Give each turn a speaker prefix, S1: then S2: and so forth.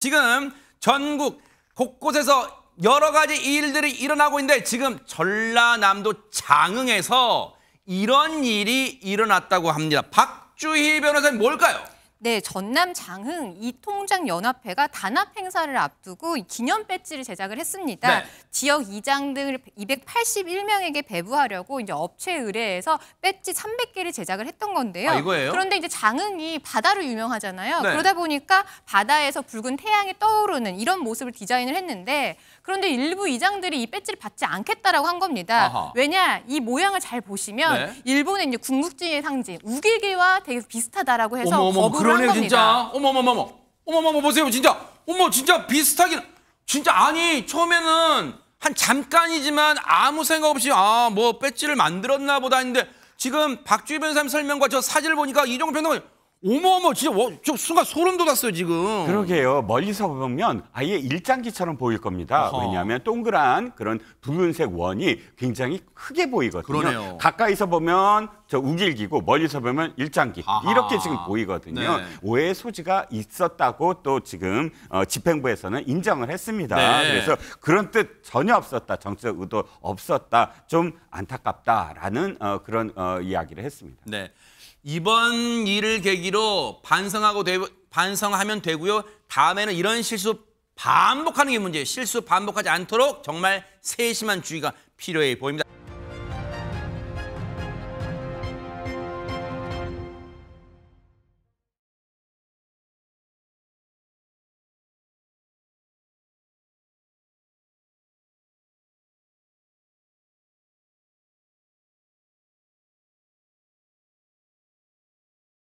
S1: 지금 전국 곳곳에서 여러 가지 일들이 일어나고 있는데 지금 전라남도 장흥에서 이런 일이 일어났다고 합니다. 박주희 변호사님 뭘까요?
S2: 네, 전남 장흥 이통장 연합회가 단합 행사를 앞두고 기념 배지를 제작을 했습니다. 네. 지역 이장 등을 281명에게 배부하려고 이제 업체 의뢰해서 배지 300개를 제작을 했던 건데요. 아, 이거예요? 그런데 이제 장흥이 바다로 유명하잖아요. 네. 그러다 보니까 바다에서 붉은 태양이 떠오르는 이런 모습을 디자인을 했는데 그런데 일부 이장들이 이 배지를 받지 않겠다라고 한 겁니다. 아하. 왜냐 이 모양을 잘 보시면 네. 일본의 이제 궁극주의 의 상징 우길개와 되게 비슷하다라고 해서 어머, 어머, 거부를 한 겁니다.
S1: 진 어머머머머 어머머머 보세요 진짜 어머 진짜 비슷하긴 진짜 아니 처음에는 한 잠깐이지만 아무 생각 없이 아뭐 배지를 만들었나 보다 했는데 지금 박주희 변호사님 설명과 저 사진을 보니까 이종호 변호사님 어머어머 진짜 와, 저 순간 소름 돋았어요 지금
S3: 그러게요 멀리서 보면 아예 일장기처럼 보일 겁니다 아하. 왜냐하면 동그란 그런 붉은색 원이 굉장히 크게 보이거든요 그러네요. 가까이서 보면 저 우길기고 멀리서 보면 일장기 아하. 이렇게 지금 보이거든요 네. 오해의 소지가 있었다고 또 지금 어, 집행부에서는 인정을 했습니다 네. 그래서 그런 뜻 전혀 없었다 정치적 의도 없었다 좀 안타깝다라는 어, 그런 어, 이야기를 했습니다
S1: 네. 이번 일을 계기로 반성하고 되, 반성하면 되고요. 다음에는 이런 실수 반복하는 게 문제예요. 실수 반복하지 않도록 정말 세심한 주의가 필요해 보입니다.